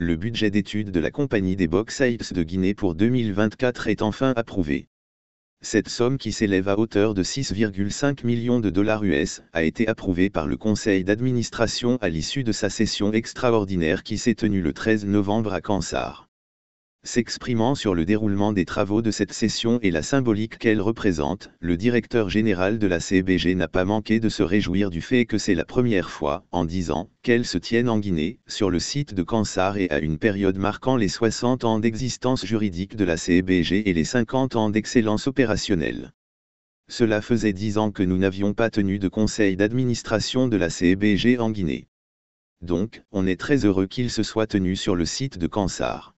Le budget d'études de la compagnie des box Bauxites de Guinée pour 2024 est enfin approuvé. Cette somme qui s'élève à hauteur de 6,5 millions de dollars US a été approuvée par le conseil d'administration à l'issue de sa session extraordinaire qui s'est tenue le 13 novembre à Kansar. S'exprimant sur le déroulement des travaux de cette session et la symbolique qu'elle représente, le directeur général de la CBG n'a pas manqué de se réjouir du fait que c'est la première fois, en 10 ans, qu'elle se tienne en Guinée, sur le site de Kansar et à une période marquant les 60 ans d'existence juridique de la CBG et les 50 ans d'excellence opérationnelle. Cela faisait 10 ans que nous n'avions pas tenu de conseil d'administration de la CBG en Guinée. Donc, on est très heureux qu'il se soit tenu sur le site de Kansar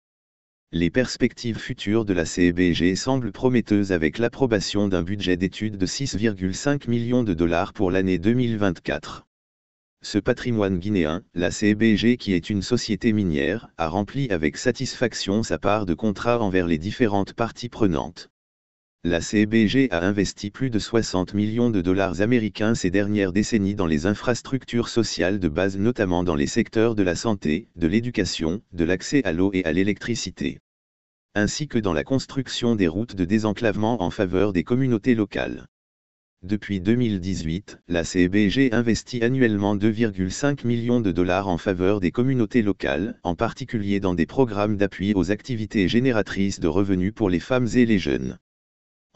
les perspectives futures de la CEBG semblent prometteuses avec l'approbation d'un budget d'études de 6,5 millions de dollars pour l'année 2024. Ce patrimoine guinéen, la CEBG qui est une société minière, a rempli avec satisfaction sa part de contrat envers les différentes parties prenantes la CBG a investi plus de 60 millions de dollars américains ces dernières décennies dans les infrastructures sociales de base notamment dans les secteurs de la santé, de l'éducation, de l'accès à l'eau et à l'électricité. Ainsi que dans la construction des routes de désenclavement en faveur des communautés locales. Depuis 2018, la CBG investit annuellement 2,5 millions de dollars en faveur des communautés locales, en particulier dans des programmes d'appui aux activités génératrices de revenus pour les femmes et les jeunes.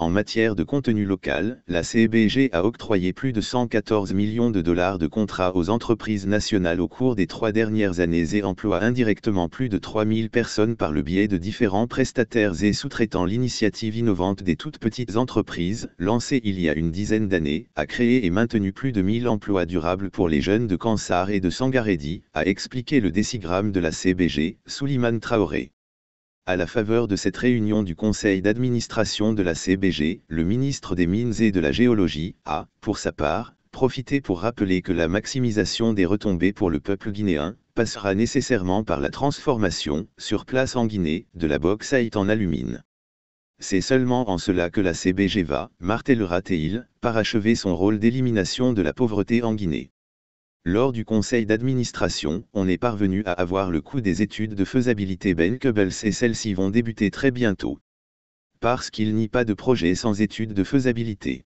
En matière de contenu local, la CBG a octroyé plus de 114 millions de dollars de contrats aux entreprises nationales au cours des trois dernières années et emploie indirectement plus de 3000 personnes par le biais de différents prestataires et sous-traitants. L'initiative innovante des toutes petites entreprises, lancée il y a une dizaine d'années, a créé et maintenu plus de 1000 emplois durables pour les jeunes de Kansar et de Sangaredi, a expliqué le décigramme de la CBG, Souliman Traoré. À la faveur de cette réunion du conseil d'administration de la CBG, le ministre des Mines et de la Géologie a, pour sa part, profité pour rappeler que la maximisation des retombées pour le peuple guinéen passera nécessairement par la transformation, sur place en Guinée, de la bauxite en alumine. C'est seulement en cela que la CBG va, martèlera-t-il, parachever son rôle d'élimination de la pauvreté en Guinée. Lors du conseil d'administration, on est parvenu à avoir le coût des études de faisabilité Ben et celles-ci vont débuter très bientôt. Parce qu'il n'y a pas de projet sans études de faisabilité.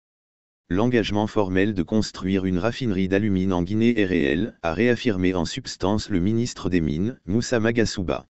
L'engagement formel de construire une raffinerie d'alumine en Guinée est réel, a réaffirmé en substance le ministre des Mines, Moussa Magasouba.